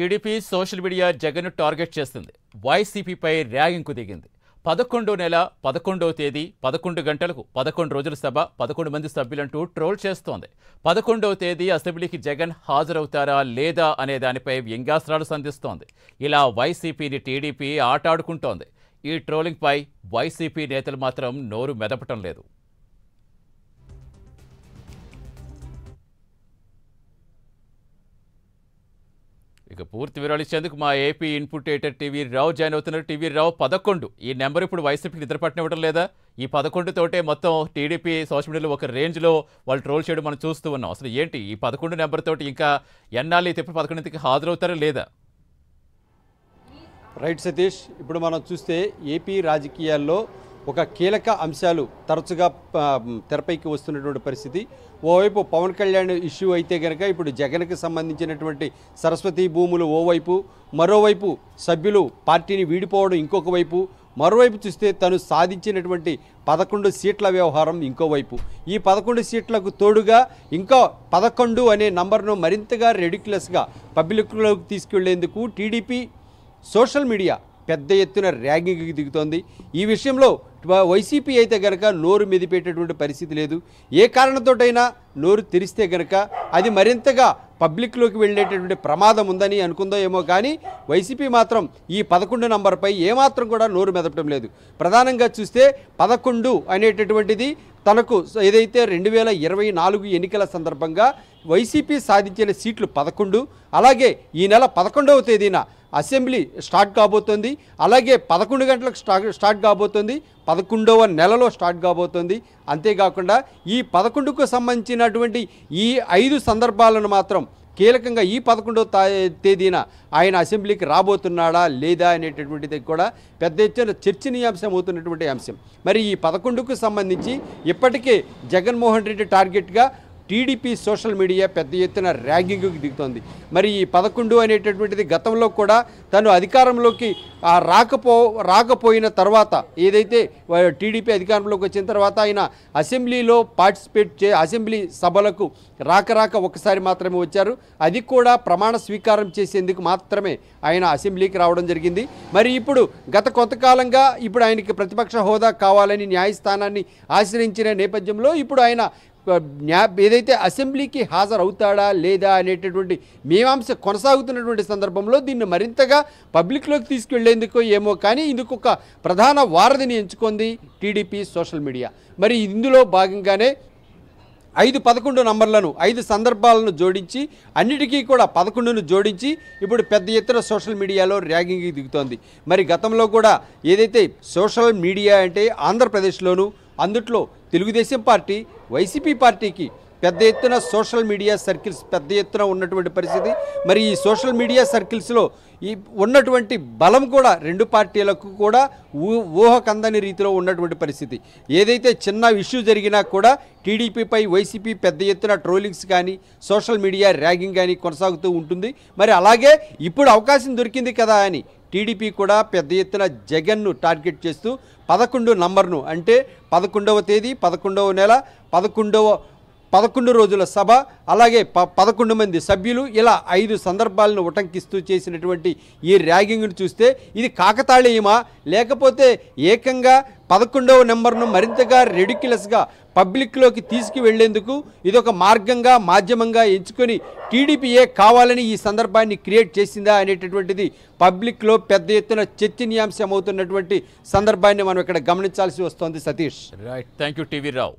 TDP social media Jagan target చేస్తుంది వైసీపీపై ర్యాగింకు దిగింది పదకొండో నెల పదకొండవ తేదీ పదకొండు గంటలకు పదకొండు రోజుల సభ పదకొండు మంది సభ్యులంటూ ట్రోల్ చేస్తోంది పదకొండవ తేదీ అసెంబ్లీకి జగన్ హాజరవుతారా లేదా అనే దానిపై వ్యంగ్యాస్త్రాలు సంధిస్తోంది ఇలా వైసీపీని టీడీపీ ఆటాడుకుంటోంది ఈ ట్రోలింగ్పై వైసీపీ నేతలు మాత్రం నోరు మెదపటం లేదు ఇక పూర్తి వివరాలు ఇచ్చేందుకు మా ఏపీ ఇన్పుటేటర్ టీవీ రావు జాయిన్ అవుతున్నారు టీవీ రావు పదకొండు ఈ నెంబర్ ఇప్పుడు వైసీపీకి నిద్రపట్టనివ్వడం లేదా ఈ పదకొండుతోటే మొత్తం టీడీపీ సోషల్ మీడియాలో ఒక రేంజ్లో వాళ్ళు ట్రోల్ చేయడం మనం చూస్తూ ఉన్నాం అసలు ఏంటి ఈ పదకొండు నెంబర్ తోటి ఇంకా ఎన్నాళ్ళు తిప్పి పదకొండుకి హాజరవుతారా లేదా రైట్ సతీష్ ఇప్పుడు మనం చూస్తే ఏపీ రాజకీయాల్లో ఒక కీలక అంశాలు తరచుగా తెరపైకి వస్తున్నటువంటి పరిస్థితి ఓవైపు పవన్ కళ్యాణ్ ఇష్యూ అయితే కనుక ఇప్పుడు జగన్కి సంబంధించినటువంటి సరస్వతి భూములు ఓవైపు మరోవైపు సభ్యులు పార్టీని వీడిపోవడం ఇంకొక వైపు మరోవైపు చూస్తే తను సాధించినటువంటి పదకొండు సీట్ల వ్యవహారం ఇంకోవైపు ఈ పదకొండు సీట్లకు తోడుగా ఇంకా పదకొండు అనే నంబర్ను మరింతగా రెడిక్యులస్గా పబ్లిక్లోకి తీసుకెళ్లేందుకు టీడీపీ సోషల్ మీడియా పెద్ద ఎత్తున ర్యాగింగ్కి దిగుతోంది ఈ విషయంలో వైసీపీ అయితే గనక నోరు మెదిపేటటువంటి పరిస్థితి లేదు ఏ కారణంతోటైనా నోరు తెరిస్తే గనక అది మరింతగా పబ్లిక్లోకి వెళ్ళేటటువంటి ప్రమాదం ఉందని అనుకుందో ఏమో కానీ వైసీపీ మాత్రం ఈ పదకొండు నంబర్పై ఏమాత్రం కూడా నోరు మెదపడం లేదు ప్రధానంగా చూస్తే పదకొండు అనేటటువంటిది తనకు ఏదైతే రెండు వేల ఇరవై నాలుగు ఎన్నికల సందర్భంగా వైసీపీ సాధించిన సీట్లు పదకొండు అలాగే ఈ నెల పదకొండవ తేదీన అసెంబ్లీ స్టార్ట్ కాబోతోంది అలాగే పదకొండు గంటలకు స్టార్ట్ స్టార్ట్ కాబోతోంది పదకొండవ నెలలో స్టార్ట్ కాబోతోంది అంతేకాకుండా ఈ పదకొండుకు సంబంధించినటువంటి ఈ ఐదు సందర్భాలను మాత్రం కీలకంగా ఈ పదకొండో తేదీన ఆయన అసెంబ్లీకి రాబోతున్నాడా లేదా అనేటటువంటిది కూడా పెద్ద ఎత్తున చర్చనీయాంశం అవుతున్నటువంటి అంశం మరి ఈ పదకొండుకు సంబంధించి ఇప్పటికే జగన్మోహన్ రెడ్డి టార్గెట్గా టీడీపీ సోషల్ మీడియా పెద్ద ఎత్తున ర్యాగింగ్కి దిగుతోంది మరి ఈ పదకొండు అనేటటువంటిది గతంలో కూడా తను అధికారంలోకి రాకపో రాకపోయిన తర్వాత ఏదైతే టీడీపీ అధికారంలోకి వచ్చిన తర్వాత ఆయన అసెంబ్లీలో పార్టిసిపేట్ చే అసెంబ్లీ సభలకు రాక రాక ఒకసారి మాత్రమే వచ్చారు అది కూడా ప్రమాణ స్వీకారం చేసేందుకు మాత్రమే ఆయన అసెంబ్లీకి రావడం జరిగింది మరి ఇప్పుడు గత కొంతకాలంగా ఇప్పుడు ఆయనకి ప్రతిపక్ష హోదా కావాలని న్యాయస్థానాన్ని ఆశ్రయించిన నేపథ్యంలో ఇప్పుడు ఆయన న్యా ఏదైతే అసెంబ్లీకి హాజరవుతాడా లేదా అనేటటువంటి మీమాంస కొనసాగుతున్నటువంటి సందర్భంలో దీన్ని మరింతగా పబ్లిక్లోకి తీసుకెళ్లేందుకో ఏమో కానీ ఇందుకు ఒక ప్రధాన వారధిని ఎంచుకుంది టీడీపీ సోషల్ మీడియా మరి ఇందులో భాగంగానే ఐదు పదకొండు నంబర్లను ఐదు సందర్భాలను జోడించి అన్నిటికీ కూడా పదకొండును జోడించి ఇప్పుడు పెద్ద ఎత్తున సోషల్ మీడియాలో ర్యాగింగ్కి దిగుతోంది మరి గతంలో కూడా ఏదైతే సోషల్ మీడియా అంటే ఆంధ్రప్రదేశ్లోనూ అందుట్లో తెలుగుదేశం పార్టీ వైసీపీ పార్టీకి పెద్ద ఎత్తున సోషల్ మీడియా సర్కిల్స్ పెద్ద ఎత్తున ఉన్నటువంటి పరిస్థితి మరి ఈ సోషల్ మీడియా సర్కిల్స్లో ఈ ఉన్నటువంటి బలం కూడా రెండు పార్టీలకు కూడా ఊహ కందని రీతిలో ఉన్నటువంటి పరిస్థితి ఏదైతే చిన్న ఇష్యూ జరిగినా కూడా టీడీపీపై వైసీపీ పెద్ద ఎత్తున ట్రోలింగ్స్ కానీ సోషల్ మీడియా ర్యాగింగ్ కానీ కొనసాగుతూ ఉంటుంది మరి అలాగే ఇప్పుడు అవకాశం దొరికింది కదా అని టీడీపీ కూడా పెద్ద ఎత్తున జగన్ను టార్గెట్ చేస్తూ పదకొండు నంబర్ను అంటే పదకొండవ తేదీ పదకొండవ నెల పదకొండవ పదకొండు రోజుల సభ అలాగే ప పదకొండు మంది సభ్యులు ఇలా ఐదు సందర్భాలను ఉటంకిస్తూ చేసినటువంటి ఈ ర్యాగింగ్ను చూస్తే ఇది కాకతాళీయమా లేకపోతే ఏకంగా పదకొండవ నెంబర్ను మరింతగా రెడిక్యులస్గా పబ్లిక్లోకి తీసుకువెళ్లేందుకు ఇదొక మార్గంగా మాధ్యమంగా ఎంచుకొని టీడీపీఏ కావాలని ఈ సందర్భాన్ని క్రియేట్ చేసిందా అనేటటువంటిది పబ్లిక్లో పెద్ద ఎత్తున చర్చనీయాంశం అవుతున్నటువంటి సందర్భాన్ని మనం ఇక్కడ గమనించాల్సి వస్తోంది Satish right thank you TV Rao